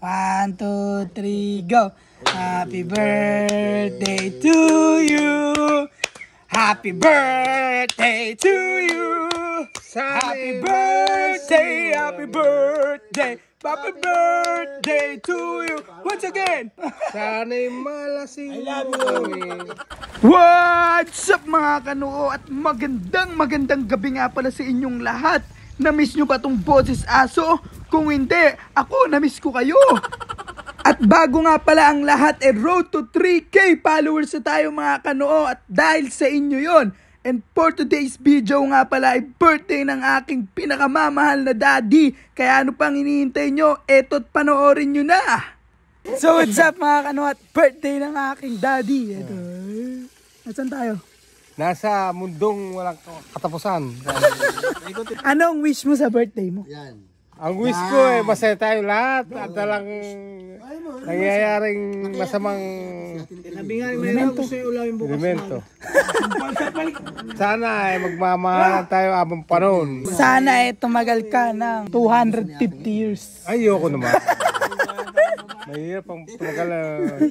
One, two, three, go! Happy birthday to you! Happy birthday to you! Happy birthday, happy birthday! Happy birthday to you! Once again! Sana'y malasing mo What's up mga kanuo at magandang magandang gabi nga pala sa inyong lahat! Namiss nyo ba tong boses aso? Kung hindi, ako namiss ko kayo. At bago nga pala ang lahat, eh, road to 3K followers na tayo mga kanoo at dahil sa inyo yon. And for today's video nga pala ay birthday ng aking pinakamamahal na daddy. Kaya ano pang hinihintay nyo? Eto't panoorin nyo na! So what's up mga kanoo at birthday ng aking daddy. Eto. At tayo? Nasa mundong walang katapusan. Anong wish mo sa birthday mo? Yan. Ang wish ko eh, masaya tayo lahat. At walang ano nangyayaring masamang Sabi nga may lang gusto bukas elemento. Sana ay eh, magmamahalan tayo abang panon. Sana eh tumagal ka ng 250 years. Ayoko naman. Mahirap ang tumagal. Ah.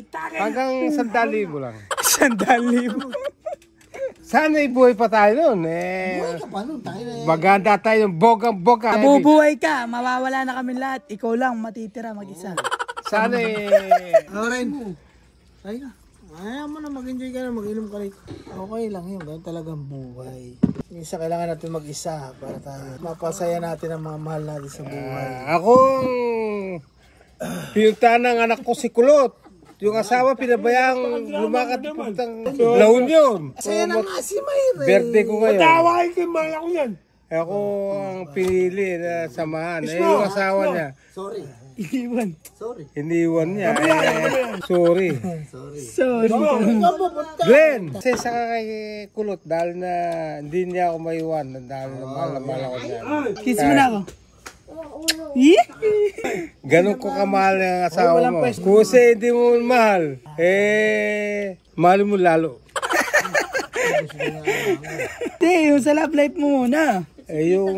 Hanggang sandali mo lang. Sandali mo. Sana'y eh, buhay pa tayo nun eh. Buhay ka pa nun, tayo eh. Maganda tayo, bogang-boga. Mabubuhay eh, ka, mawawala na kami lahat. Ikaw lang, matitira mag-isa. Sana'y... Loren, tayo ka. Eh. Ayaw mo na mag-enjoy ka na, mag-inom ka rin. Okay lang yun, ganun talagang buhay. Minsan kailangan natin mag-isa para tayo. Mapasaya natin ang mga mahal natin sa buhay. Uh, ah, akong... Pinunta ng anak ko si Kulot. Yung asawa pinabayang lumakad puntang La Union. Saya na nga si Mayre. Birthday ko ngayon. Matawain ko yung maya yan. Ako ang pinili na samahan. Eh, yung asawa niya. Sorry. Iniwan. Sorry. Iniwan niya. Eh, sorry. Sorry. Sorry. Glenn, kasi sa kay kulot dahil na hindi niya ako maiwan dahil na mahal na ako niya. Kiss mo na ako. Yeah. Ganon ko kamahal ang asawa mo. Kuse hindi mo mahal, eh, mahal mo lalo. Te, yung sa love life mo muna. Eh, yung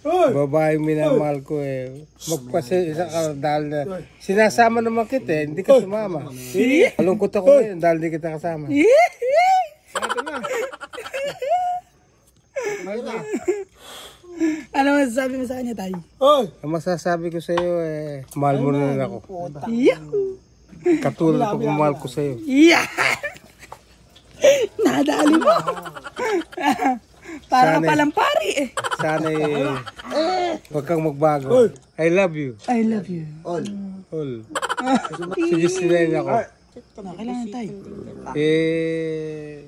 babae minamahal ko eh. Magpasisa ka dahil na sinasama naman kita eh, hindi ka sumama. Eh, malungkot ako ngayon dahil hindi kita kasama. Ito na. Mahal na. Ano masasabi mo sa kanya, Tay? Oh! Ang masasabi ko sa'yo, eh, mahal mo na rin ako. Yahoo! Katulad ko kung mahal ko sa'yo. iyo. Yeah! Nadali mo! Para ka Sana- palang pari eh. Sana eh, huwag kang magbago. I love you. I love you. All. All. Suggestilayin ako. Kailangan, Tay. Eh,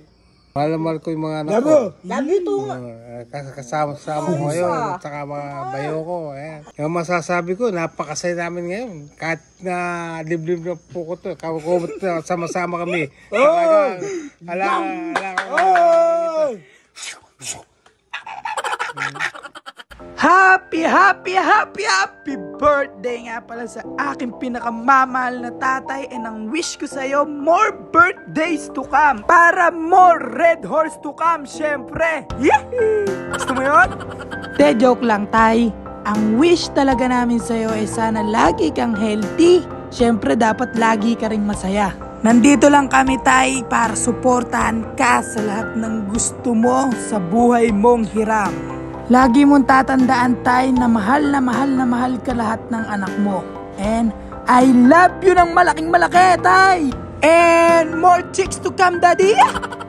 Mahal na mahal ko yung mga anak ko. Love you nga. Uh, kas- kasama kasama ko ngayon at ah. saka mga bayo ko. Eh. Yung masasabi ko, napakasaya namin ngayon. Kahit na liblib na po ko to. Kawagobot na sama-sama kami. Oh! Alaga, alaga, Oh! happy, happy, happy, happy birthday nga pala sa aking pinakamamahal na tatay and ang wish ko sa'yo, more birthdays to come para more red horse to come, syempre. Yehee! Gusto mo yun? Te, joke lang, tay. Ang wish talaga namin sa'yo ay sana lagi kang healthy. Syempre, dapat lagi ka rin masaya. Nandito lang kami tay para suportahan ka sa lahat ng gusto mo sa buhay mong hiram. Lagi mong tatandaan tayo na mahal na mahal na mahal ka lahat ng anak mo. And I love you ng malaking malaki, tay! And more chicks to come, daddy!